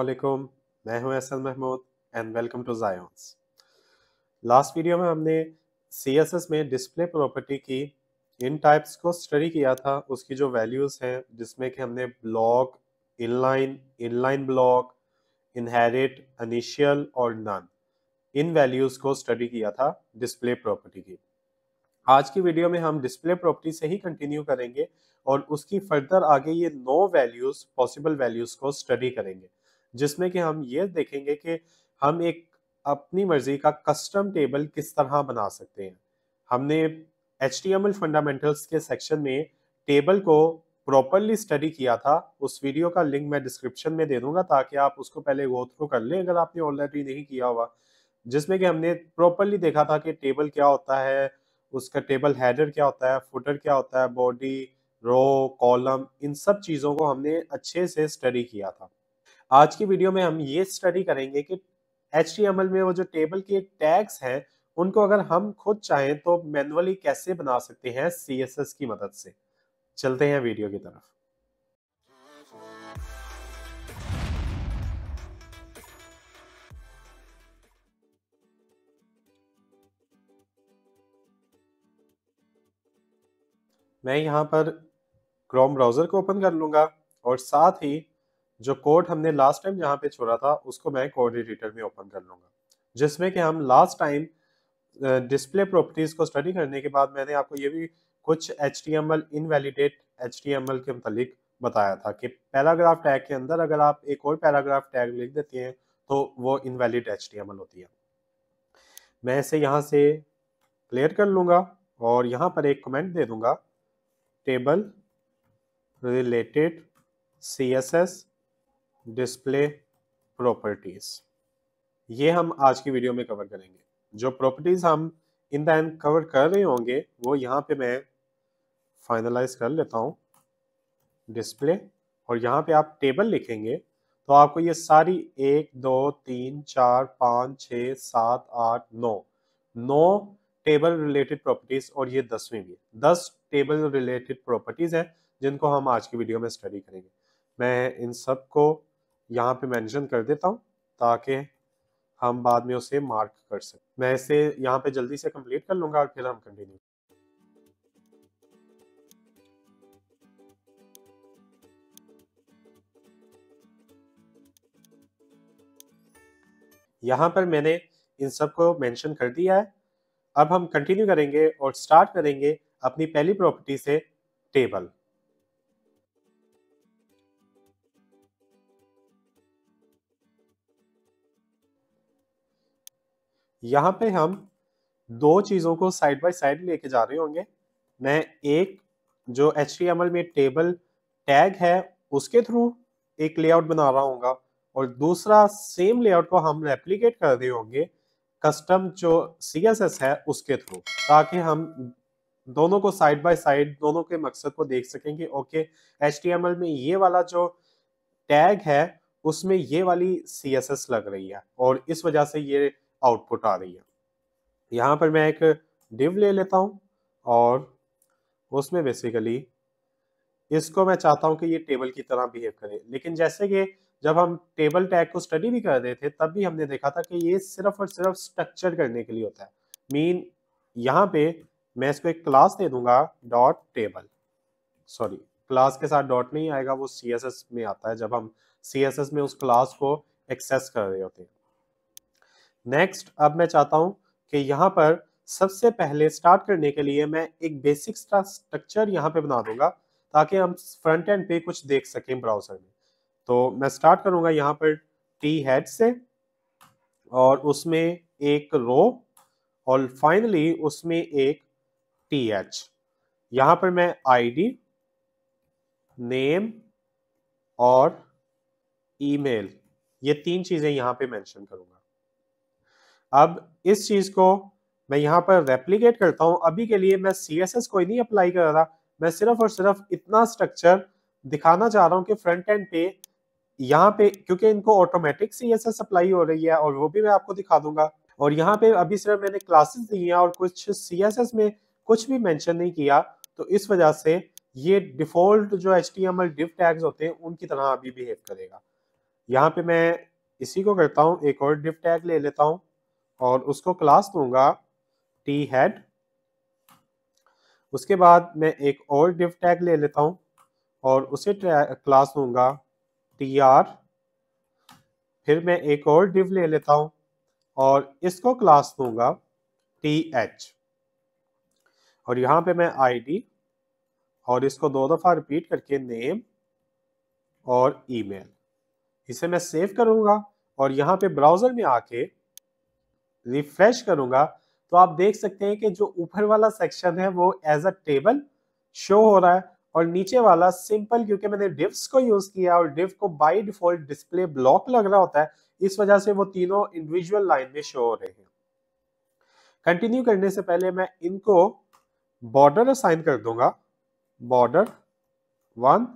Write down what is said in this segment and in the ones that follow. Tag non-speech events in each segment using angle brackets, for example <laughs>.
अलैक्म मैं हूं SL Mahmood and welcome to giants last video में हमने सी में डिस्प्ले प्रॉपर्टी की इन टाइप्स को स्टडी किया था उसकी जो वैल्यूज़ हैं जिसमें कि हमने block inline inline block inherit initial और नन इन वैल्यूज़ को स्टडी किया था डिस्प्ले प्रॉपर्टी की आज की वीडियो में हम डिस्प्ले प्रॉपर्टी से ही कंटिन्यू करेंगे और उसकी फर्दर आगे ये नो वैल्यूज़ पॉसिबल वैल्यूज़ को स्टडी करेंगे जिसमें कि हम ये देखेंगे कि हम एक अपनी मर्जी का कस्टम टेबल किस तरह बना सकते हैं हमने एच फंडामेंटल्स के सेक्शन में टेबल को प्रॉपरली स्टडी किया था उस वीडियो का लिंक मैं डिस्क्रिप्शन में दे दूंगा ताकि आप उसको पहले वो थ्रू कर लें अगर आपने ऑलरेडी नहीं किया हुआ जिसमें कि हमने प्रॉपरली देखा था कि टेबल क्या होता है उसका टेबल हैडर क्या होता है फुटर क्या होता है बॉडी रो कॉलम इन सब चीज़ों को हमने अच्छे से स्टडी किया था आज की वीडियो में हम ये स्टडी करेंगे कि एच में वो जो टेबल के टैग्स हैं उनको अगर हम खुद चाहें तो मैनुअली कैसे बना सकते हैं सी की मदद से चलते हैं वीडियो की तरफ मैं यहाँ पर क्रोम ब्राउज़र को ओपन कर लूँगा और साथ ही जो कोड हमने लास्ट टाइम जहाँ पे छोड़ा था उसको मैं कोड एडिटर में ओपन कर लूँगा जिसमें कि हम लास्ट टाइम डिस्प्ले प्रॉपर्टीज़ को स्टडी करने के बाद मैंने आपको ये भी कुछ H T M L invalidate H T M L के मतलब बताया था कि पैराग्राफ टैग के अंदर अगर आप एक और पैराग्राफ टैग लिख देते हैं तो वो valid H T M L होती है मैं इसे यहाँ से क्लियर कर लूँगा और यहाँ पर एक कमेंट दे दूँगा table related css display properties ये हम आज की वीडियो में कवर करेंगे जो प्रॉपर्टीज हम इन द एंड कवर कर रहे होंगे वो यहाँ पे मैं फाइनलाइज कर लेता हूँ डिस्प्ले और यहाँ पे आप टेबल लिखेंगे तो आपको ये सारी एक दो तीन चार पाँच छ सात आठ नौ नौ टेबल रिलेटेड प्रॉपर्टीज और ये दसवीं भी है दस टेबल रिलेटेड प्रॉपर्टीज है जिनको हम आज की वीडियो में स्टडी करेंगे मैं इन सब को यहाँ पे मेंशन कर देता हूँ ताकि हम बाद में उसे मार्क कर सकें मैं इसे यहाँ पे जल्दी से कंप्लीट कर लूँगा और फिर हम कंटिन्यू यहाँ पर मैंने इन सब को मेंशन कर दिया है अब हम कंटिन्यू करेंगे और स्टार्ट करेंगे अपनी पहली प्रॉपर्टी से टेबल यहां पे हम दो चीज़ों को साइड बाय साइड लेके जा रहे होंगे मैं एक जो एच में टेबल टैग है उसके थ्रू एक लेआउट बना रहा हूँ और दूसरा सेम लेआउट को हम रेप्लीकेट कर रहे होंगे कस्टम जो सी है उसके थ्रू ताकि हम दोनों को साइड बाय साइड दोनों के मकसद को देख सकें कि ओके एच में ये वाला जो टैग है उसमें ये वाली सी लग रही है और इस वजह से ये आउटपुट आ रही है यहाँ पर मैं एक डिव ले लेता हूँ और उसमें बेसिकली इसको मैं चाहता हूँ कि ये टेबल की तरह बिहेव करे लेकिन जैसे कि जब हम टेबल टैग को स्टडी भी कर रहे थे तब भी हमने देखा था कि ये सिर्फ और सिर्फ स्ट्रक्चर करने के लिए होता है मीन यहाँ पे मैं इसको एक क्लास दे दूंगा डॉट टेबल सॉरी क्लास के साथ डॉट नहीं आएगा वो सी में आता है जब हम सी में उस क्लास को एक्सेस कर रहे होते हैं नेक्स्ट अब मैं चाहता हूँ कि यहाँ पर सबसे पहले स्टार्ट करने के लिए मैं एक बेसिक स्ट्रक्चर यहाँ पे बना दूंगा ताकि हम फ्रंट एंड पे कुछ देख सकें ब्राउजर में तो मैं स्टार्ट करूंगा यहाँ पर टी हेड से और उसमें एक रो और फाइनली उसमें एक टी एच यहां पर मैं आईडी नेम और ईमेल ये तीन चीज़ें यहां पे मेंशन करूंगा अब इस चीज़ को मैं यहां पर रेप्लीकेट करता हूं अभी के लिए मैं सी एस एस कोई नहीं अप्लाई कर रहा मैं सिर्फ और सिर्फ इतना स्ट्रक्चर दिखाना चाह रहा हूं कि फ्रंट एंड पे यहाँ पे क्योंकि इनको ऑटोमेटिक सी एस सप्लाई हो रही है और वो भी मैं आपको दिखा दूंगा और यहाँ पे अभी सिर्फ मैंने क्लासेस दी हैं और कुछ सी में कुछ भी मैंशन नहीं किया तो इस वजह से ये डिफॉल्ट जो एच टी एम एल डिप टैग्स होते हैं उनकी तरह अभी बिहेव करेगा यहाँ पे मैं इसी को करता हूँ एक और डिव टैग ले लेता हूँ और उसको क्लास दूंगा टी हेड उसके बाद मैं एक और डिव टैग ले लेता हूँ और उसे क्लास दूंगा टी आर फिर मैं एक और डिव ले लेता हूं और इसको क्लास दूंगा टी एच और यहां पे मैं आईडी और इसको दो दफ़ा रिपीट करके नेम और ईमेल इसे मैं सेव करूंगा और यहां पे ब्राउज़र में आके रिफ्रेश करूंगा तो आप देख सकते हैं कि जो ऊपर वाला सेक्शन है वो एज अ टेबल शो हो रहा है और नीचे वाला सिंपल क्योंकि मैंने डिव्स को यूज किया और डिव को बाई डिफॉल्ट डिस्प्ले ब्लॉक लग रहा होता है इस वजह से वो तीनों इंडिविजुअल लाइन में शो हो रहे हैं कंटिन्यू करने से पहले मैं इनको बॉर्डर असाइन कर दूंगा बॉर्डर वन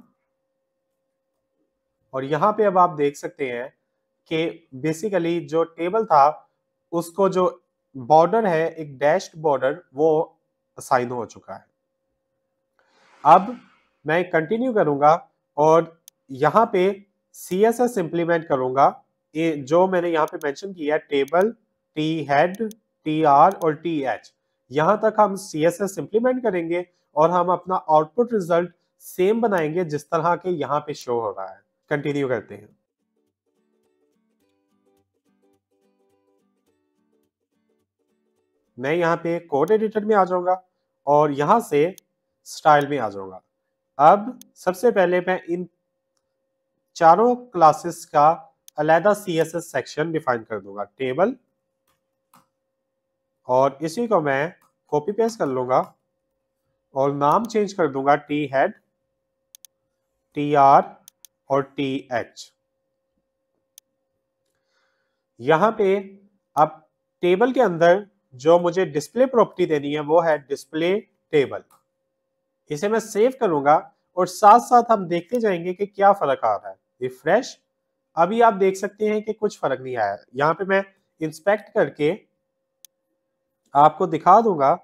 और यहां पे अब आप देख सकते हैं कि बेसिकली जो टेबल था उसको जो बॉर्डर है एक डैश बॉर्डर वो असाइन हो चुका है अब मैं कंटिन्यू करूंगा और यहाँ पे सी एस एस इम्प्लीमेंट करूंगा जो मैंने यहाँ पे मेंशन किया है table T head T R और टी एच यहाँ तक हम सी एस एस इम्प्लीमेंट करेंगे और हम अपना आउटपुट रिजल्ट सेम बनाएंगे जिस तरह के यहाँ पे शो हो रहा है कंटिन्यू करते हैं मैं यहाँ पे कोड एडिटर में आ जाऊंगा और यहाँ से स्टाइल में आ जाऊंगा अब सबसे पहले मैं इन चारों क्लासेस का अलहदा C S S section define कर दूंगा टेबल और इसी को मैं कॉपी पेस्ट कर लूंगा और नाम चेंज कर दूंगा टी हेड टी आर और टी एच यहां पे अब टेबल के अंदर जो मुझे डिस्प्ले प्रॉपर्टी देनी है वो है डिस्प्ले टेबल इसे मैं सेव करूंगा और साथ साथ हम देखते जाएंगे कि क्या फर्क आ रहा है रिफ्रेश अभी आप देख सकते हैं कि कुछ फर्क नहीं आया यहाँ पे मैं इंस्पेक्ट करके आपको दिखा दूंगा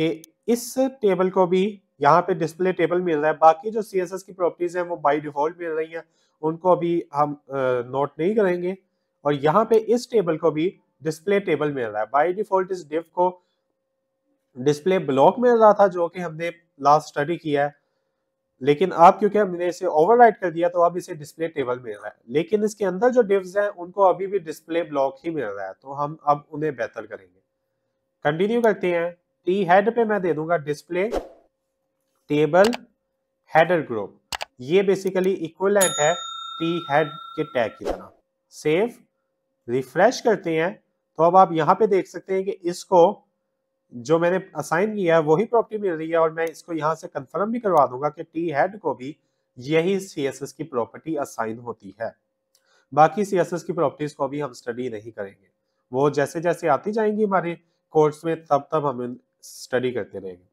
कि इस टेबल को भी यहाँ पे डिस्प्ले टेबल मिल रहा है बाकी जो सी की प्रॉपर्टीज है वो बाई डिफॉल्ट मिल रही है उनको अभी हम नोट नहीं करेंगे और यहाँ पे इस टेबल को भी डिस्प्ले टेबल मिल रहा है बाई डिफॉल्ट इस डिफ को डिस्प्ले ब्लॉक मिल रहा था जो कि हमने लास्ट स्टडी किया है लेकिन आप क्योंकि हमने इसे ओवर कर दिया तो अब इसे डिस्प्ले टेबल मिल रहा है लेकिन इसके अंदर जो डिव्स हैं उनको अभी भी डिस्प्ले ब्लॉक ही मिल रहा है तो हम अब उन्हें बेहतर करेंगे कंटिन्यू करते हैं टी हेड पे मैं दे दूंगा डिस्प्ले टेबल हेडर ग्रुप ये बेसिकली इक्वलेंट है टी हेड के टैग की तरह सेव रिफ्रेश करते हैं तो अब आप यहाँ पे देख सकते हैं कि इसको जो मैंने असाइन किया है वही प्रॉपर्टी मिल रही है और मैं इसको यहाँ से कंफर्म भी करवा दूंगा कि टी हेड को भी यही सी की प्रॉपर्टी असाइन होती है बाकी सी की प्रॉपर्टीज को भी हम स्टडी नहीं करेंगे वो जैसे जैसे आती जाएंगी हमारे कोर्स में तब तब हम स्टडी करते रहेंगे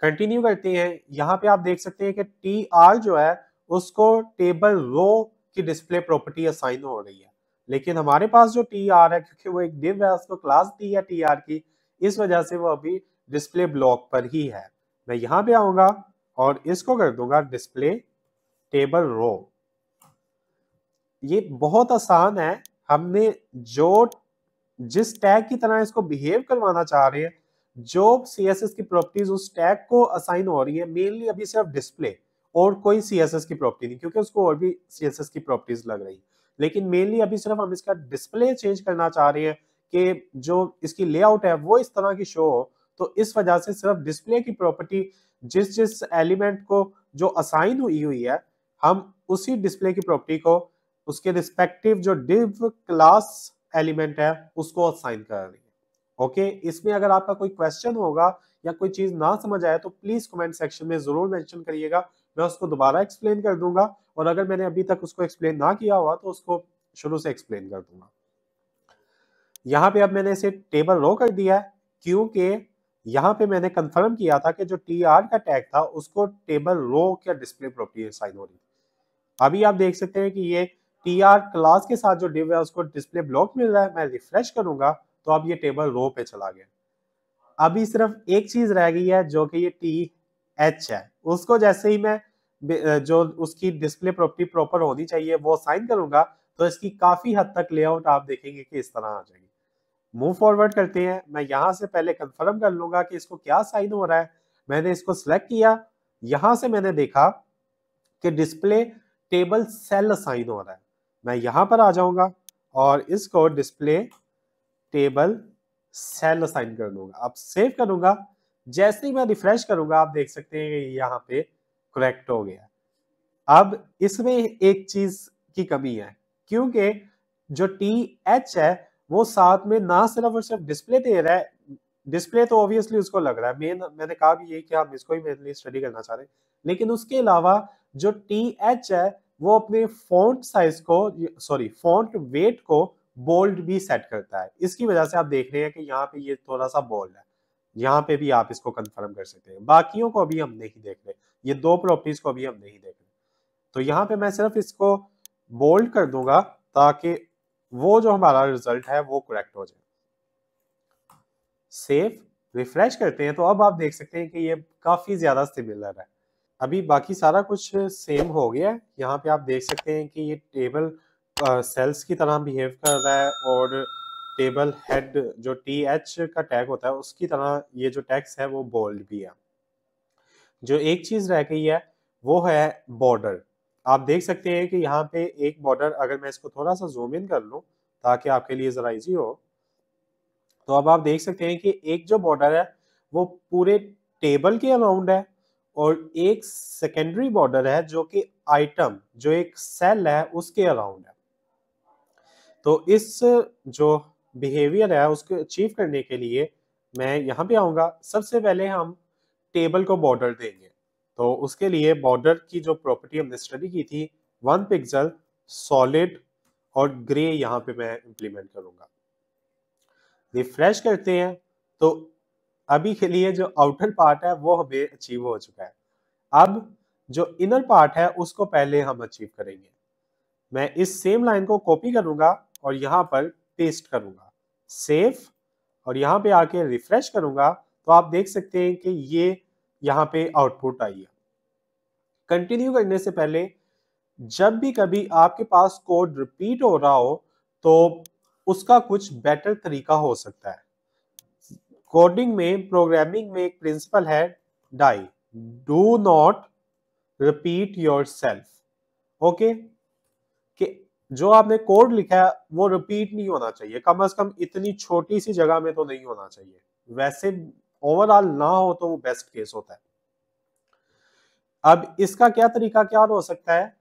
कंटिन्यू करते हैं यहाँ पे आप देख सकते हैं कि टी आर जो है उसको टेबल रो की डिस्प्ले प्रॉपर्टी असाइन हो रही है लेकिन हमारे पास जो टी आर है क्योंकि वो एक डिव है उसको क्लास दी है टी आर की इस वजह से वो अभी डिस्प्ले ब्लॉक पर ही है मैं यहां पे आऊंगा और इसको कर दूंगा डिस्प्ले टेबल रो ये बहुत आसान है हमने जो जिस टैग की तरह इसको बिहेव करवाना चाह रहे हैं जो सी की प्रॉपर्टीज उस टैग को असाइन हो रही है मेनली अभी सिर्फ डिस्प्ले और कोई सी की प्रॉपर्टी नहीं क्योंकि उसको और भी सी की प्रॉपर्टीज लग रही है लेकिन मेनली अभी सिर्फ हम इसका डिस्प्ले चेंज करना चाह रहे हैं कि जो इसकी लेआउट है वो इस तरह की शो हो तो इस वजह से सिर्फ डिस्प्ले की प्रॉपर्टी जिस जिस एलिमेंट को जो असाइन हुई हुई है हम उसी डिस्प्ले की प्रॉपर्टी को उसके रिस्पेक्टिव जो डिव क्लास एलिमेंट है उसको असाइन कर देंगे ओके इसमें अगर आपका कोई क्वेश्चन होगा या कोई चीज ना समझ आए तो प्लीज कमेंट सेक्शन में जरूर मेंशन करिएगा मैं उसको दोबारा एक्सप्लेन कर दूंगा और अगर मैंने अभी तक उसको एक्सप्लेन ना किया हुआ तो उसको शुरू से एक्सप्लेन कर दूंगा यहाँ पे अब मैंने इसे टेबल रो कर दिया है क्योंकि यहाँ पे मैंने कंफर्म किया था कि जो टी आर का टैग था उसको टेबल रो क्या डिस्प्ले प्रॉपर्टी साइन हो रही थी अभी आप देख सकते हैं कि ये टी आर क्लास के साथ जो डिव है उसको डिस्प्ले ब्लॉक मिल रहा है मैं रिफ्रेश करूंगा तो अब ये टेबल रो पे चला गया अभी सिर्फ एक चीज रह गई है जो कि ये टी एच है उसको जैसे ही मैं जो उसकी डिस्प्ले प्रॉपर्टी प्रॉपर होनी चाहिए वो साइन करूंगा तो इसकी काफी हद तक लेआउट आप देखेंगे कि इस तरह आ जाएगी मूव फॉरवर्ड करते हैं मैं यहाँ से पहले कंफर्म कर लूंगा कि इसको क्या साइन हो रहा है मैंने इसको सिलेक्ट किया यहां से मैंने देखा कि डिस्प्ले टेबल सेल साइन हो रहा है मैं यहां पर आ जाऊंगा और इसको डिस्प्ले टेबल सेल साइन कर लूंगा अब सेव करूंगा जैसे ही मैं रिफ्रेश करूंगा आप देख सकते हैं यहाँ पे करेक्ट हो गया अब इसमें एक चीज की कमी है क्योंकि जो टी एच है वो साथ में ना सिर्फ और सिर्फ डिस्प्ले दे रहा है डिस्प्ले तो ऑब्वियसली उसको लग रहा है मेन मैंने कहा भी ये कि हम इसको ही मेनली स्टडी करना चाह रहे हैं लेकिन उसके अलावा जो टी एच है वो अपने फॉन्ट साइज को सॉरी फॉन्ट वेट को बोल्ड भी सेट करता है इसकी वजह से आप देख रहे हैं कि यहाँ पे ये थोड़ा सा बोल्ड है यहाँ पे भी आप इसको कंफर्म कर सकते हैं बाकियों को अभी हम नहीं देख रहे ये दो प्रॉपर्टीज को अभी हम नहीं देख रहे तो यहाँ पे मैं सिर्फ इसको बोल्ड कर दूंगा ताकि वो जो हमारा रिजल्ट है वो करेक्ट हो जाए सेफ रिफ्रेश करते हैं तो अब आप देख सकते हैं कि ये काफ़ी ज़्यादा सिमिलर है अभी बाकी सारा कुछ सेम हो गया है यहाँ पे आप देख सकते हैं कि ये टेबल सेल्स की तरह बिहेव कर रहा है और टेबल हेड जो टी एच का टैग होता है उसकी तरह ये जो टैक्स है वो बोल्ड भी है जो एक चीज़ रह गई है वो है बॉर्डर आप देख सकते हैं कि यहाँ पे एक बॉर्डर अगर मैं इसको थोड़ा सा जूम इन कर लूँ ताकि आपके लिए ज़रा इजी हो तो अब आप देख सकते हैं कि एक जो बॉर्डर है वो पूरे टेबल के अराउंड है और एक सेकेंडरी बॉर्डर है जो कि आइटम जो एक सेल है उसके अराउंड है तो इस जो बिहेवियर है उसको अचीव करने के लिए मैं यहाँ पे आऊंगा सबसे पहले हम टेबल को बॉर्डर देंगे तो उसके लिए बॉर्डर की जो प्रॉपर्टी हमने स्टडी की थी वन पिक्सल सॉलिड और ग्रे यहाँ पे मैं इम्प्लीमेंट करूँगा रिफ्रेश करते हैं तो अभी के लिए जो आउटर पार्ट है वो हमें अचीव हो चुका है अब जो इनर पार्ट है उसको पहले हम अचीव करेंगे मैं इस सेम लाइन को कॉपी करूंगा और यहाँ पर पेस्ट करूंगा सेफ और यहाँ पे आके रिफ्रेश करूंगा तो आप देख सकते हैं कि ये यहाँ पे आउटपुट आई है कंटिन्यू करने से पहले जब भी कभी आपके पास कोड रिपीट हो रहा हो तो उसका कुछ बेटर तरीका हो सकता है कोडिंग में प्रोग्रामिंग में एक प्रिंसिपल है dry do not repeat yourself okay कि जो आपने कोड लिखा है वो रिपीट नहीं होना चाहिए कम अज कम इतनी छोटी सी जगह में तो नहीं होना चाहिए वैसे ओवरऑल ना हो तो वो बेस्ट केस होता है अब इसका क्या तरीका क्या हो सकता है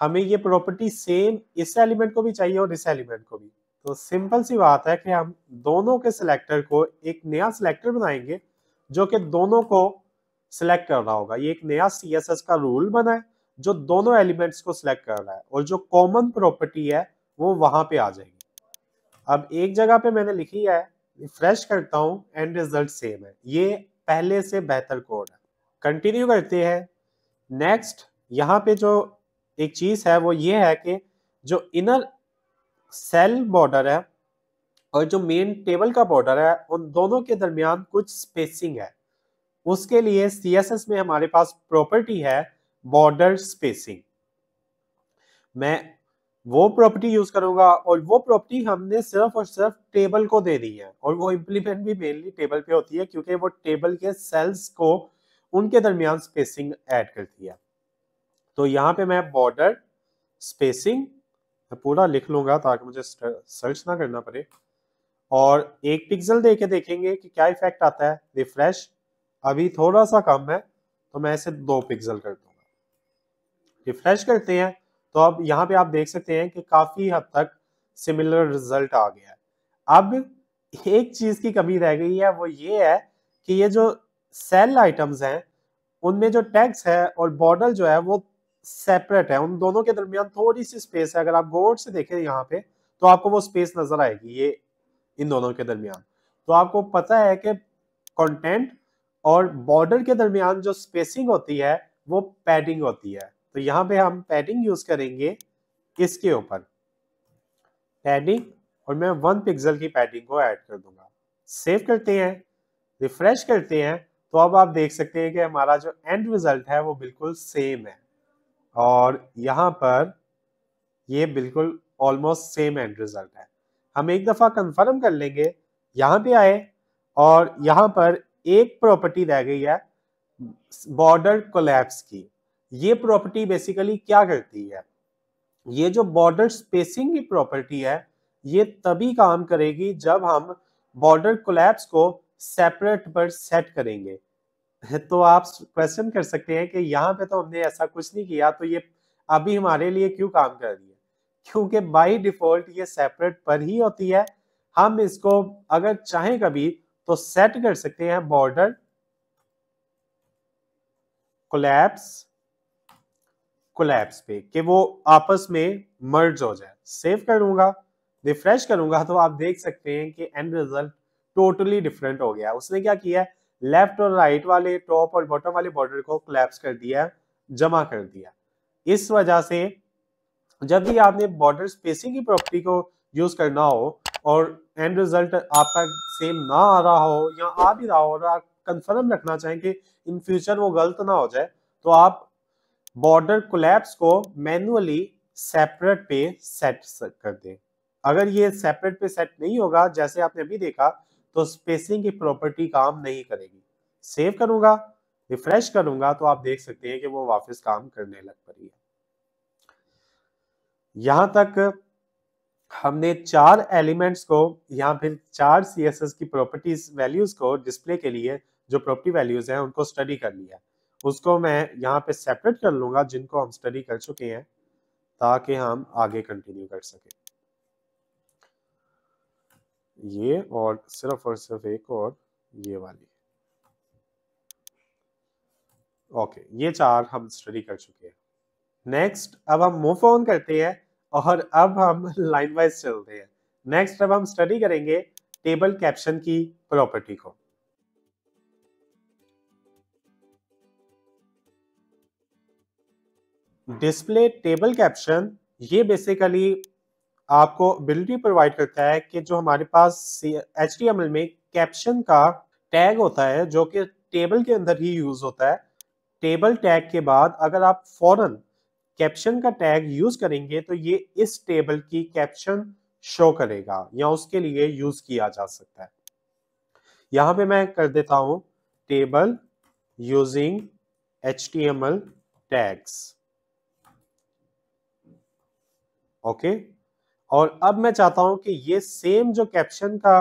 हमें ये प्रॉपर्टी सेम इस एलिमेंट को भी चाहिए और इस एलिमेंट को भी तो सिंपल सी बात है कि हम दोनों के सिलेक्टर को एक नया सिलेक्टर बनाएंगे जो कि दोनों को सिलेक्ट कर रहा होगा ये एक नया सी का रूल बना है जो दोनों एलिमेंट्स को सिलेक्ट कर रहा है और जो कॉमन प्रॉपर्टी है वो वहां पे आ जाएगी अब एक जगह पे मैंने लिखी है रिफ्रेश करता हूँ एंड रिजल्ट सेम है ये पहले से बेहतर कोड है कंटिन्यू करते हैं नेक्स्ट यहाँ पे जो एक चीज है वो ये है कि जो इनर सेल बॉर्डर है और जो मेन टेबल का बॉर्डर है उन दोनों के दरमियान कुछ स्पेसिंग है उसके लिए सी में हमारे पास प्रॉपर्टी है बॉर्डर स्पेसिंग मैं वो प्रॉपर्टी यूज करूंगा और वो प्रॉपर्टी हमने सिर्फ और सिर्फ टेबल को दे दी है और वो इम्प्लीमेंट भी मेनली टेबल पे होती है क्योंकि वो टेबल के सेल्स को उनके दरमियान स्पेसिंग ऐड करती है तो यहाँ पे मैं बॉर्डर स्पेसिंग मैं पूरा लिख लूंगा ताकि मुझे सर्च ना करना पड़े और एक पिक्सल दे के देखेंगे कि क्या इफेक्ट आता है रिफ्रेश अभी थोड़ा सा कम है तो मैं इसे दो पिक्सल कर दूंगा रिफ्रेश करते हैं तो अब यहाँ पे आप देख सकते हैं कि काफ़ी हद तक सिमिलर रिजल्ट आ गया है अब एक चीज़ की कमी रह गई है वो ये है कि ये जो सेल आइटम्स हैं उनमें जो टैक्स है और बॉर्डर जो है वो सेपरेट है उन दोनों के दरमियान थोड़ी सी स्पेस है अगर आप गोड से देखें यहाँ पे तो आपको वो स्पेस नज़र आएगी ये इन दोनों के दरमियान तो आपको पता है कि कंटेंट और बॉर्डर के दरमियान जो स्पेसिंग होती है वो पैडिंग होती है तो यहां पे हम पैडिंग यूज करेंगे इसके ऊपर पैडिंग और मैं वन पिक्सल की पैडिंग को ऐड कर दूंगा सेव करते हैं रिफ्रेश करते हैं तो अब आप देख सकते हैं कि हमारा जो एंड रिजल्ट है वो बिल्कुल सेम है और यहां पर ये बिल्कुल ऑलमोस्ट सेम एंड रिजल्ट है हम एक दफ़ा कंफर्म कर लेंगे यहां पे आए और यहां पर एक प्रॉपर्टी रह गई है बॉर्डर कोलैप्स की ये प्रॉपर्टी बेसिकली क्या करती है ये जो बॉर्डर स्पेसिंग की प्रॉपर्टी है ये तभी काम करेगी जब हम बॉर्डर कोलैप्स को सेपरेट पर सेट करेंगे <laughs> तो आप क्वेश्चन कर सकते हैं कि यहाँ पे तो हमने ऐसा कुछ नहीं किया तो ये अभी हमारे लिए क्यों काम कर रही है क्योंकि बाय डिफॉल्ट ये सेपरेट पर ही होती है हम इसको अगर चाहें कभी तो सेट कर सकते हैं बॉर्डर कोलैप्स कोलैप्स पे कि वो आपस में मर्ज हो जाए सेव करूंगा रिफ्रेश करूंगा तो आप देख सकते हैं कि एंड रिजल्ट टोटली डिफरेंट हो गया उसने क्या किया है लेफ्ट और राइट वाले टॉप और बॉटम वाले बॉर्डर को कोलैप्स कर दिया जमा कर दिया इस वजह से जब भी आपने बॉर्डर स्पेसिंग की प्रॉपर्टी को यूज करना हो और एंड रिजल्ट आपका सेम ना आ रहा हो या आ भी रहा हो और आप कंफर्म रखना चाहें कि इन फ्यूचर वो गलत ना हो जाए तो आप बॉर्डर कोलैप्स को मैनुअली सेपरेट पे सेट कर दें अगर ये सेपरेट पे सेट नहीं होगा जैसे आपने अभी देखा तो स्पेसिंग की प्रॉपर्टी काम नहीं करेगी सेव करूंगा रिफ्रेश करूंगा तो आप देख सकते हैं कि वो वापस काम करने लग पड़ी है यहां तक हमने चार एलिमेंट्स को या फिर चार सी की प्रॉपर्टीज वैल्यूज को डिस्प्ले के लिए जो प्रॉपर्टी वैल्यूज हैं उनको स्टडी कर लिया उसको मैं यहाँ पे सेपरेट कर लूंगा जिनको हम स्टडी कर चुके हैं ताकि हम आगे कंटिन्यू कर सके ये और सिर्फ और सिर्फ एक और ये वाली ओके ये चार हम स्टडी कर चुके हैं नेक्स्ट अब हम मूव ऑन करते हैं और अब हम लाइन वाइज चलते हैं नेक्स्ट अब हम स्टडी करेंगे टेबल कैप्शन की प्रॉपर्टी को डिस्प्ले टेबल कैप्शन ये बेसिकली आपको एबिलिटी प्रोवाइड करता है कि जो हमारे पास एच में कैप्शन का टैग होता है जो कि टेबल के अंदर ही यूज होता है टेबल टैग के बाद अगर आप फौरन कैप्शन का टैग यूज करेंगे तो ये इस टेबल की कैप्शन शो करेगा या उसके लिए यूज किया जा सकता है यहां पे मैं कर देता हूं table using H T M L tags okay और अब मैं चाहता हूं कि ये सेम जो कैप्शन का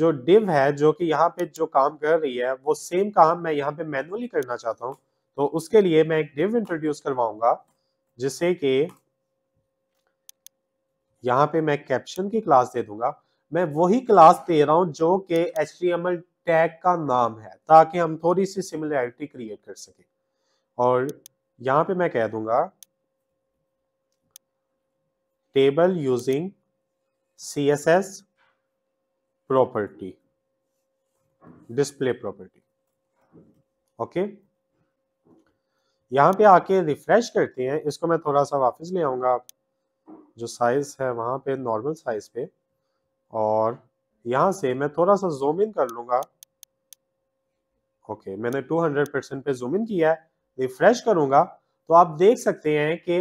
जो डिव है जो कि यहाँ पे जो काम कर रही है वो सेम काम मैं यहाँ पे मैनुअली करना चाहता हूँ तो उसके लिए मैं एक डिव इंट्रोड्यूस करवाऊंगा जिससे कि यहाँ पे मैं कैप्शन की क्लास दे दूंगा मैं वही क्लास दे रहा हूँ जो कि एच टैग का नाम है ताकि हम थोड़ी सी सिमिलैरिटी क्रिएट कर सकें और यहाँ पे मैं कह दूंगा table using CSS property, display property. Okay okay? यहाँ पे आके रिफ्रेश करते हैं इसको मैं थोड़ा सा वापस ले आऊंगा जो साइज़ है वहां पे नॉर्मल साइज़ पे और यहां से मैं थोड़ा सा जूम इन कर लूंगा ओके okay, मैंने 200 परसेंट पे जूम इन किया है रिफ्रेश करूंगा तो आप देख सकते हैं कि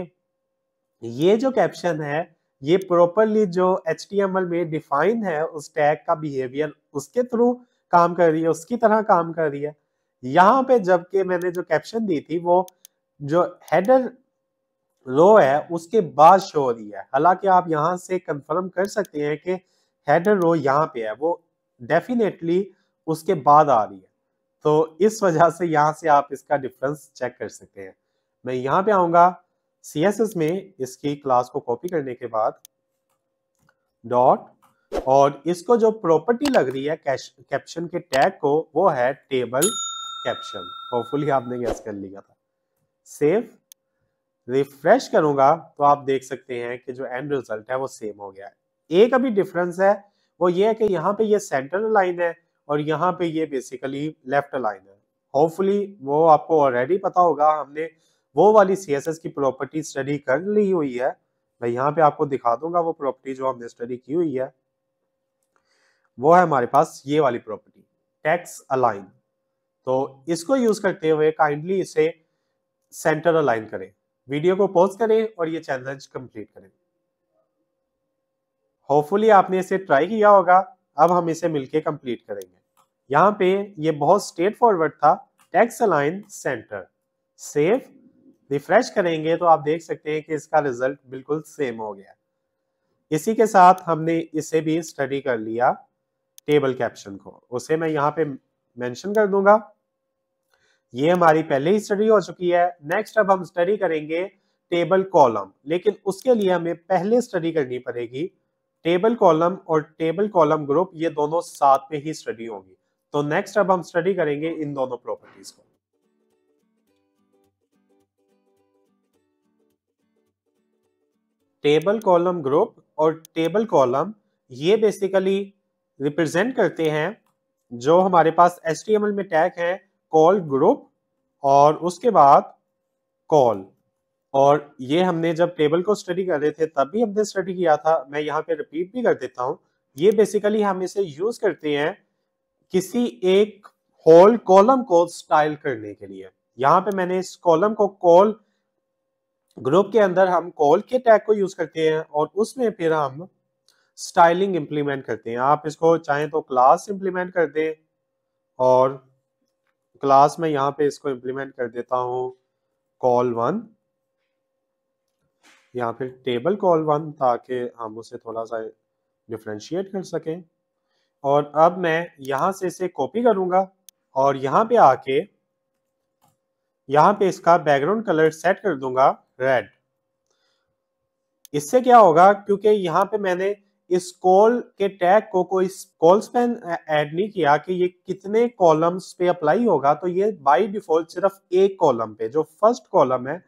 ये जो कैप्शन है ये प्रॉपरली जो एच में डिफाइन है उस टैग का बिहेवियर उसके थ्रू काम कर रही है उसकी तरह काम कर रही है यहाँ पे जबकि मैंने जो कैप्शन दी थी वो जो हेडर रो है उसके बाद शो हो रही है हालांकि आप यहाँ से कंफर्म कर सकते हैं कि हेडर रो यहाँ पे है वो डेफिनेटली उसके बाद आ रही है तो इस वजह से यहाँ से आप इसका डिफरेंस चेक कर सकते हैं मैं यहाँ पे आऊंगा सीएसएस में इसकी क्लास को कॉपी करने के बाद डॉट और इसको जो प्रॉपर्टी लग रही है कैप्शन के टैग को वो है टेबल कैप्शन होपफुली आपने गैस कर लिया था सेव रिफ्रेश करूंगा तो आप देख सकते हैं कि जो एंड रिजल्ट है वो सेम हो गया है एक अभी डिफरेंस है वो ये है कि यहाँ पे ये सेंटर लाइन है और यहाँ पे ये बेसिकली लेफ्ट लाइन है होपफुली वो आपको ऑलरेडी पता होगा हमने वो वाली सी की प्रॉपर्टी स्टडी कर ली हुई है मैं यहाँ पे आपको दिखा दूंगा वो प्रॉपर्टी जो हमने स्टडी की हुई है वो है हमारे पास ये वाली प्रॉपर्टी टैक्स अलाइन तो इसको यूज करते हुए काइंडली इसे सेंटर अलाइन करें वीडियो को पॉज करें और ये चैलेंज कंप्लीट करें होपफुली आपने इसे ट्राई किया होगा अब हम इसे मिलके कंप्लीट करेंगे यहाँ पे ये बहुत स्ट्रेट फॉरवर्ड था text align centre save refresh करेंगे तो आप देख सकते हैं कि इसका रिजल्ट बिल्कुल सेम हो गया इसी के साथ हमने इसे भी स्टडी कर लिया टेबल कैप्शन को उसे मैं यहाँ पे मेंशन कर दूंगा ये हमारी पहले ही स्टडी हो चुकी है नेक्स्ट अब हम स्टडी करेंगे टेबल कॉलम लेकिन उसके लिए हमें पहले स्टडी करनी पड़ेगी टेबल कॉलम और टेबल कॉलम ग्रुप ये दोनों साथ में ही स्टडी होगी तो नेक्स्ट अब हम स्टडी करेंगे इन दोनों प्रॉपर्टीज को टेबल कॉलम ग्रुप और टेबल कॉलम ये बेसिकली रिप्रेजेंट करते हैं जो हमारे पास एस में टैग है कॉल ग्रुप और उसके बाद कॉल और ये हमने जब टेबल को स्टडी कर रहे थे तब भी हमने स्टडी किया था मैं यहाँ पे रिपीट भी कर देता हूँ ये बेसिकली हम इसे यूज करते हैं किसी एक होल कॉलम को स्टाइल करने के लिए यहाँ पे मैंने इस कॉलम को कॉल ग्रुप के अंदर हम कॉल के टैग को यूज करते हैं और उसमें फिर हम स्टाइलिंग इम्प्लीमेंट करते हैं आप इसको चाहें तो क्लास इम्प्लीमेंट कर दें और क्लास में यहाँ पे इसको इम्प्लीमेंट कर देता हूँ कॉल वन या फिर टेबल कॉल वन ताकि हम उसे थोड़ा सा डिफ्रेंशिएट कर सकें और अब मैं यहाँ से इसे कॉपी करूँगा और यहाँ पे आके यहाँ पे इसका बैकग्राउंड कलर सेट कर दूंगा रेड इससे क्या होगा क्योंकि यहाँ पे मैंने इस कॉल के टैग को कोई कॉल स्पेन ऐड नहीं किया कि ये कितने कॉलम्स पे अप्लाई होगा तो ये बाय डिफॉल्ट सिर्फ एक कॉलम पे जो फर्स्ट कॉलम है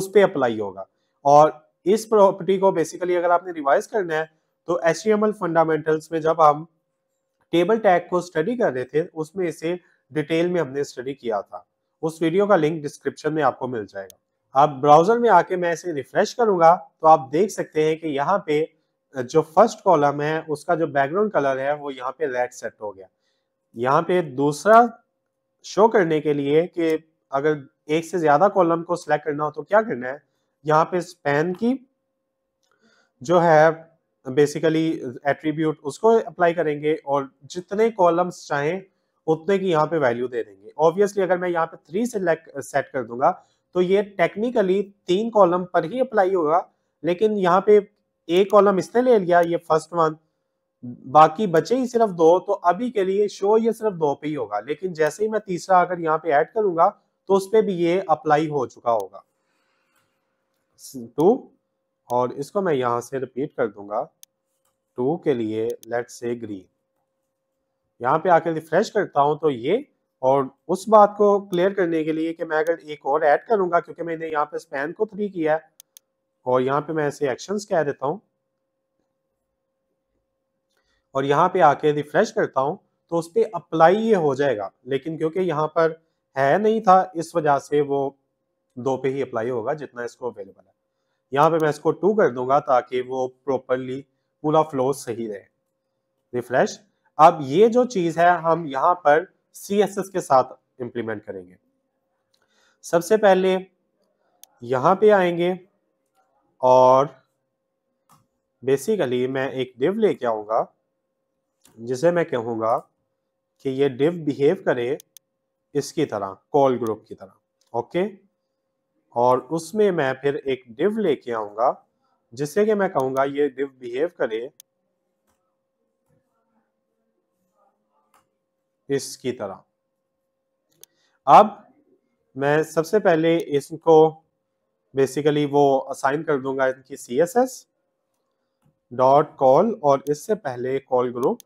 उस पे अप्लाई होगा और इस प्रॉपर्टी को बेसिकली अगर आपने रिवाइज करना है तो एल फंडामेंटल्स में जब हम टेबल टैग को स्टडी कर रहे थे उसमें इसे डिटेल में हमने स्टडी किया था उस वीडियो का लिंक डिस्क्रिप्शन में आपको मिल जाएगा अब ब्राउज़र में आके मैं इसे रिफ्रेश करूंगा तो आप देख सकते हैं कि यहाँ पे जो फर्स्ट कॉलम है उसका जो बैकग्राउंड कलर है वो यहाँ पे रेड सेट हो गया यहाँ पे दूसरा शो करने के लिए कि अगर एक से ज़्यादा कॉलम को सिलेक्ट करना हो तो क्या करना है यहाँ पे स्पेन की जो है बेसिकली एट्रीब्यूट उसको अप्लाई करेंगे और जितने कॉलम्स चाहें उतने की यहाँ पे वैल्यू दे देंगे ऑब्वियसली अगर मैं यहाँ पे थ्री सेलेक्ट सेट कर दूंगा तो ये टेक्निकली तीन कॉलम पर ही अप्लाई होगा लेकिन यहाँ पे एक कॉलम इसने ले लिया ये फर्स्ट वन बाकी बचे ही सिर्फ दो तो अभी के लिए शो ये सिर्फ दो पे ही होगा लेकिन जैसे ही मैं तीसरा अगर यहाँ पे ऐड करूंगा तो उस पर भी ये अप्लाई हो चुका होगा टू और इसको मैं यहां से रिपीट कर दूंगा टू के लिए लेट से ग्रीन यहां पे आकर रिफ्रेश करता हूं तो ये और उस बात को क्लियर करने के लिए कि मैं अगर एक और ऐड करूंगा क्योंकि मैंने यहाँ पे स्पैन को थ्री किया है और यहाँ पे मैं ऐसे एक्शंस कह देता हूँ और यहाँ पे आके रिफ्रेश करता हूँ तो उस पर अप्लाई ये हो जाएगा लेकिन क्योंकि यहाँ पर है नहीं था इस वजह से वो दो पे ही अप्लाई होगा जितना इसको अवेलेबल है यहाँ पे मैं इसको टू कर दूंगा ताकि वो प्रॉपरली पूरा फ्लो सही रहे रिफ्रेश अब ये जो चीज़ है हम यहाँ पर सी एस एस के साथ इम्प्लीमेंट करेंगे सबसे पहले यहाँ पे आएंगे और बेसिकली मैं एक डिव लेके आऊँगा जिसे मैं कहूँगा कि ये डिव बिहेव करे इसकी तरह कॉल ग्रुप की तरह ओके और उसमें मैं फिर एक डिव लेके आऊँगा जिससे कि मैं कहूँगा ये डिव बिहेव करे इसकी तरह अब मैं सबसे पहले इसको बेसिकली वो असाइन कर दूंगा इनकी C S S dot col और इससे पहले कॉल ग्रुप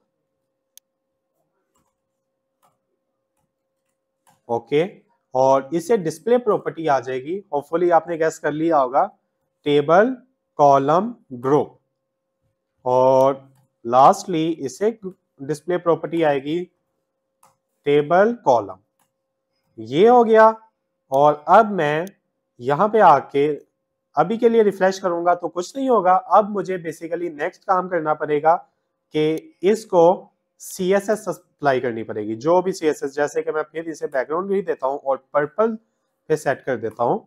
ओके और इसे डिस्प्ले प्रॉपर्टी आ जाएगी होपफुली आपने गैस कर लिया होगा टेबल कॉलम ग्रुप और लास्टली इसे डिस्प्ले प्रॉपर्टी आएगी टेबल कॉलम ये हो गया और अब मैं यहाँ पे आके अभी के लिए रिफ्रेश करूंगा तो कुछ नहीं होगा अब मुझे बेसिकली नेक्स्ट काम करना पड़ेगा कि इसको सी एस एस अप्लाई करनी पड़ेगी जो भी सी एस एस जैसे कि मैं फिर इसे बैकग्राउंड भी देता हूँ और पर्पल पे सेट कर देता हूँ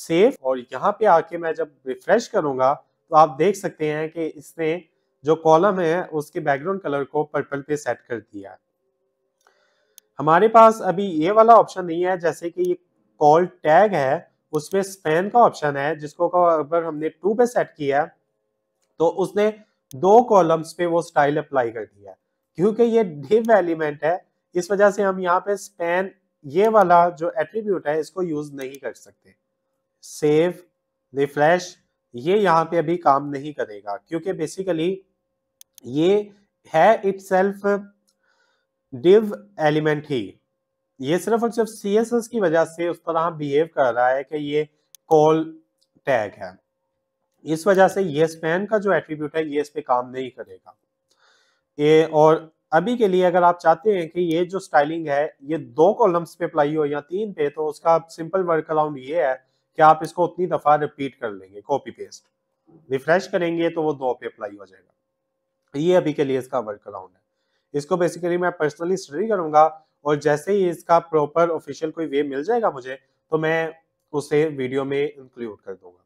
सेफ और यहाँ पे आके मैं जब रिफ्रेश करूंगा तो आप देख सकते हैं कि इसने जो कॉलम है उसके बैकग्राउंड कलर को पर्पल पे सेट कर दिया है हमारे पास अभी ये वाला ऑप्शन नहीं है जैसे कि ये कॉल टैग है उसमें स्पेन का ऑप्शन है जिसको अगर हमने टू पे सेट किया तो उसने दो कॉलम्स पे वो स्टाइल अप्लाई कर दिया क्योंकि ये डिव एलिमेंट है इस वजह से हम यहाँ पे स्पेन ये वाला जो एट्रीब्यूट है इसको यूज नहीं कर सकते सेव रिफ्लैश ये यहाँ पे अभी काम नहीं करेगा क्योंकि बेसिकली ये है इट डिव एलिमेंट ही ये सिर्फ और सिर्फ सी एस एस की वजह से उस तरह बिहेव कर रहा है कि ये कॉल टैग है इस वजह से ये स्पैन का जो एट्रीब्यूट है ये इस पर काम नहीं करेगा ये और अभी के लिए अगर आप चाहते हैं कि ये जो स्टाइलिंग है ये दो कॉलम्स पे अप्लाई हो या तीन पे तो उसका सिंपल वर्क अराउंड ये है कि आप इसको उतनी दफ़ा रिपीट कर लेंगे कॉपी पेस्ट रिफ्रेश करेंगे तो वो दो पे अप्लाई हो जाएगा ये अभी के लिए इसका वर्क अराउंड है इसको बेसिकली मैं पर्सनली स्टडी करूंगा और जैसे ही इसका प्रॉपर ऑफिशियल कोई वे मिल जाएगा मुझे तो मैं उसे वीडियो में इंक्लूड कर दूंगा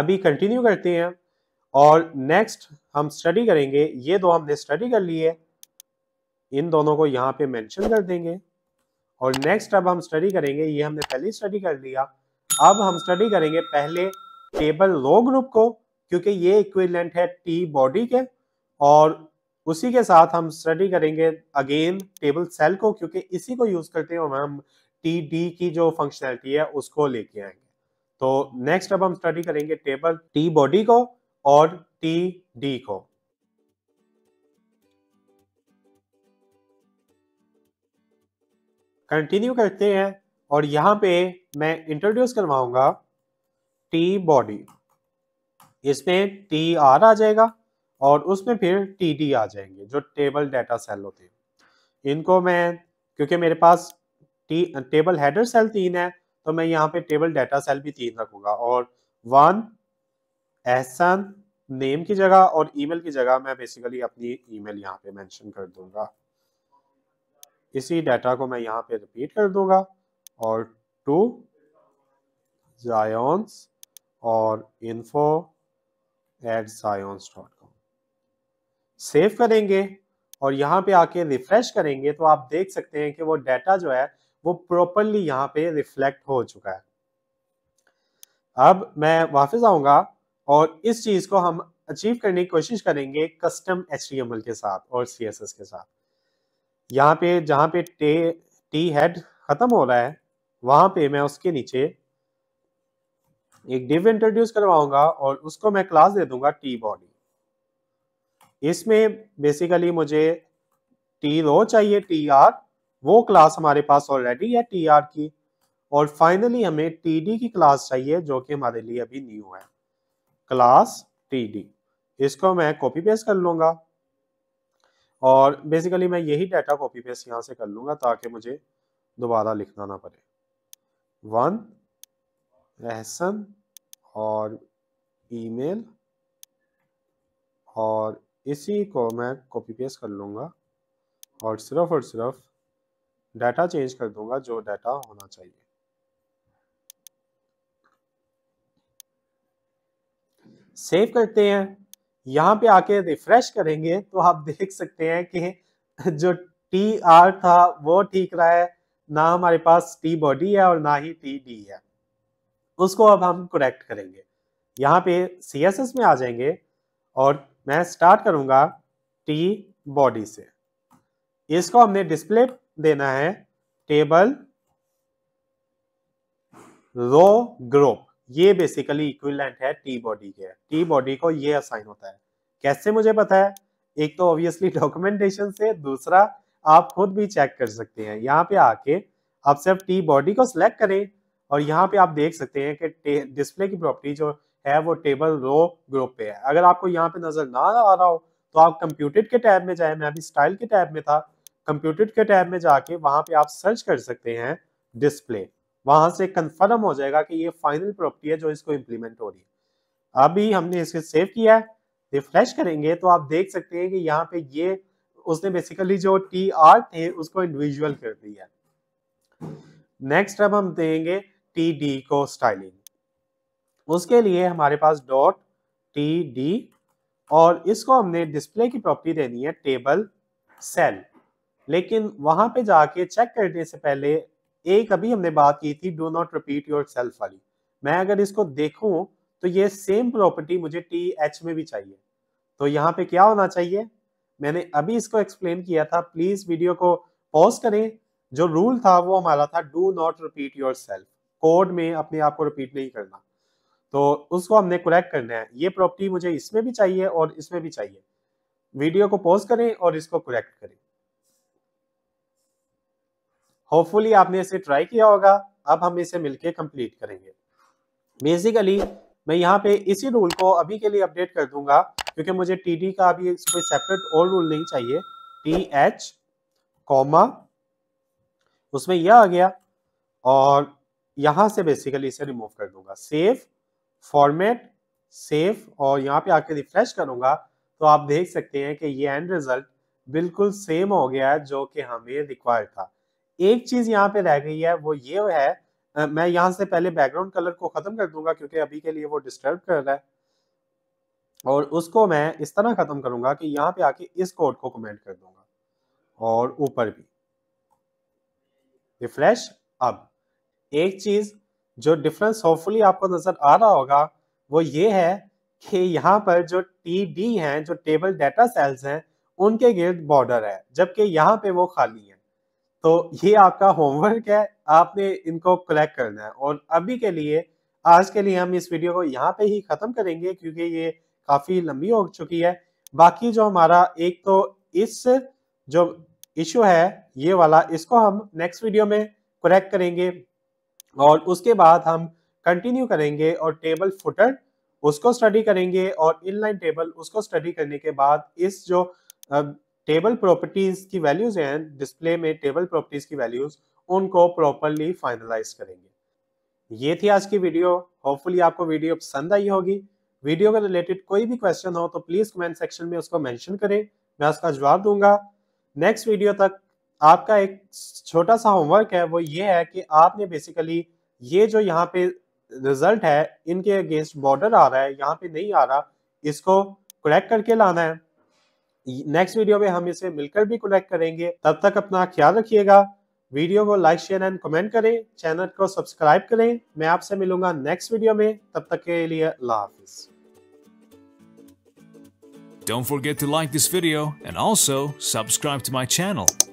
अभी कंटिन्यू करते हैं और नेक्स्ट हम स्टडी करेंगे ये दो हमने स्टडी कर लिए इन दोनों को यहाँ पे मेंशन कर देंगे और नेक्स्ट अब हम स्टडी करेंगे ये हमने पहले स्टडी कर लिया अब हम स्टडी करेंगे पहले टेबल लो ग्रुप को क्योंकि ये इक्विलेंट है टी बॉडी के और उसी के साथ हम स्टडी करेंगे अगेन टेबल सेल को क्योंकि इसी को यूज करते हुए हम टी डी की जो फंक्शनैलिटी है उसको लेके आएंगे तो नेक्स्ट अब हम स्टडी करेंगे टेबल टी बॉडी को और टी डी को कंटिन्यू करते हैं और यहां पे मैं इंट्रोड्यूस करवाऊंगा टी बॉडी इसमें टी आर आ जाएगा और उसमें फिर टी डी आ जाएंगे जो टेबल डाटा सेल होते हैं इनको मैं क्योंकि मेरे पास टी टेबल हेडर सेल तीन है तो मैं यहाँ पे टेबल डाटा सेल भी तीन रखूँगा और वन एहसन नेम की जगह और ईमेल की जगह मैं बेसिकली अपनी ईमेल यहाँ पे मेंशन कर दूंगा इसी डाटा को मैं यहाँ पे रिपीट कर दूंगा और टू जायस और info at giants dot save करेंगे और यहाँ पे आके रिफ्रेश करेंगे तो आप देख सकते हैं कि वो डाटा जो है वो प्रॉपरली यहाँ पे रिफ्लेक्ट हो चुका है अब मैं वापस आऊंगा और इस चीज को हम अचीव करने की कोशिश करेंगे कस्टम एच के साथ और सी के साथ यहाँ पे जहां पे टे टी हेड खत्म हो रहा है वहां पे मैं उसके नीचे एक डिव इंट्रोड्यूस करवाऊंगा और उसको मैं क्लास दे दूंगा टी बॉडी इसमें बेसिकली मुझे टी रो चाहिए टी आर वो क्लास हमारे पास ऑलरेडी है टी आर की और फाइनली हमें टी डी की क्लास चाहिए जो कि हमारे लिए अभी न्यू है क्लास टी डी इसको मैं कॉपी पेस्ट कर लूंगा और बेसिकली मैं यही डाटा कॉपी पेस्ट यहाँ से कर लूंगा ताकि मुझे दोबारा लिखना ना पड़े वन रहसन और ईमेल और इसी को मैं कॉपी पेस्ट कर लूँगा और सिर्फ और सिर्फ डाटा चेंज कर दूंगा जो डाटा होना चाहिए सेव करते हैं यहाँ पे आके रिफ्रेश करेंगे तो आप देख सकते हैं कि जो टी आर था वो ठीक रहा है ना हमारे पास टी बॉडी है और ना ही टी डी है उसको अब हम करेक्ट करेंगे यहाँ पे सी एस एस में आ जाएंगे और मैं स्टार्ट करूंगा टी बॉडी से इसको हमने डिस्प्ले देना है टेबल रो ग्रुप ये बेसिकली इक्विलेंट है टी बॉडी के टी बॉडी को ये असाइन होता है कैसे मुझे पता है एक तो ऑब्वियसली डॉक्यूमेंटेशन <laughs> से दूसरा आप खुद भी चेक कर सकते हैं यहाँ पे आके आप सिर्फ टी बॉडी को सिलेक्ट करें और यहाँ पे आप देख सकते हैं कि डिस्प्ले की प्रॉपर्टी जो है वो टेबल रो ग्रुप पे है अगर आपको यहाँ पे नजर ना आ रहा हो तो आप कंप्यूटेड के टैब में जाए मैं अभी स्टाइल के टैब में था कंप्यूटेड के टैब में जाके वहां पे आप सर्च कर सकते हैं डिस्प्ले वहां से कंफर्म हो जाएगा कि ये फाइनल प्रॉपर्टी है जो इसको इम्प्लीमेंट हो रही है अभी हमने इसको सेव किया है रिफ्रेश करेंगे तो आप देख सकते हैं कि यहाँ पे ये उसने बेसिकली जो टी आर थे उसको इंडिविजुअल कर दिया नेक्स्ट अब हम देंगे टी डी को स्टाइलिंग उसके लिए हमारे पास डॉट टी डी और इसको हमने डिस्प्ले की प्रॉपर्टी देनी है टेबल सेल लेकिन वहां पे जाके चेक करने से पहले एक अभी हमने बात की थी do not repeat yourself वाली मैं अगर इसको देखूं तो ये सेम प्रॉपर्टी मुझे टी एच में भी चाहिए तो यहाँ पे क्या होना चाहिए मैंने अभी इसको एक्सप्लेन किया था प्लीज वीडियो को पॉज करें जो रूल था वो हमारा था do not repeat yourself code में अपने आप को रिपीट नहीं करना तो उसको हमने कलेक्ट करना है ये प्रॉपर्टी मुझे इसमें भी चाहिए और इसमें भी चाहिए वीडियो को पॉज करें और इसको कलेक्ट करें होपफुली आपने इसे ट्राई किया होगा अब हम इसे मिलके कंप्लीट करेंगे बेसिकली मैं यहाँ पे इसी रूल को अभी के लिए अपडेट कर दूंगा क्योंकि मुझे टी डी का अभी कोई सेपरेट और रूल नहीं चाहिए टी एच कॉमा उसमें यह आ गया और यहां से बेसिकली इसे रिमूव कर दूंगा सेफ फॉर्मेट सेफ और यहाँ पे आके रिफ्रेश करूंगा तो आप देख सकते हैं कि ये एंड रिजल्ट बिल्कुल सेम हो गया है जो कि हमें रिक्वायर था एक चीज़ यहाँ पे रह गई है वो ये है मैं यहाँ से पहले बैकग्राउंड कलर को ख़त्म कर दूंगा क्योंकि अभी के लिए वो डिस्टर्ब कर रहा है और उसको मैं इस तरह ख़त्म करूंगा कि यहाँ पे आके इस कोड को कमेंट कर दूंगा और ऊपर भी रिफ्रेश अब एक चीज़ जो डिफरेंस होपफुली आपको नजर आ रहा होगा वो ये है कि यहाँ पर जो टी डी है जो टेबल डेटा सेल्स हैं उनके गिर्द बॉर्डर है जबकि यहाँ पे वो खाली है तो ये आपका होमवर्क है आपने इनको कलेक्ट करना है और अभी के लिए आज के लिए हम इस वीडियो को यहाँ पे ही ख़त्म करेंगे क्योंकि ये काफ़ी लंबी हो चुकी है बाकी जो हमारा एक तो इस जो इशू है ये वाला इसको हम नेक्स्ट वीडियो में करेक्ट करेंगे और उसके बाद हम कंटिन्यू करेंगे और टेबल फुटर उसको स्टडी करेंगे और इनलाइन टेबल उसको स्टडी करने के बाद इस जो टेबल प्रॉपर्टीज की वैल्यूज हैं डिस्प्ले में टेबल प्रॉपर्टीज की वैल्यूज उनको प्रॉपरली फाइनलाइज करेंगे ये थी आज की वीडियो होपफुली आपको वीडियो पसंद आई होगी वीडियो के रिलेटेड कोई भी क्वेश्चन हो तो प्लीज कमेंट सेक्शन में उसको मेंशन करें मैं उसका जवाब दूंगा नेक्स्ट वीडियो तक आपका एक छोटा सा होमवर्क है वो ये है कि आपने बेसिकली ये जो यहाँ पे रिजल्ट है इनके अगेंस्ट बॉर्डर आ रहा है यहाँ पे नहीं आ रहा इसको कलेक्ट करके लाना है नेक्स्ट वीडियो में हम इसे मिलकर भी कलेक्ट करेंगे तब तक अपना ख्याल रखिएगा वीडियो को लाइक शेयर एंड कमेंट करें चैनल को सब्सक्राइब करें मैं आपसे मिलूंगा नेक्स्ट वीडियो में तब तक के लिए अल्लाह हाफिज Don't forget to like this video and also subscribe to my channel.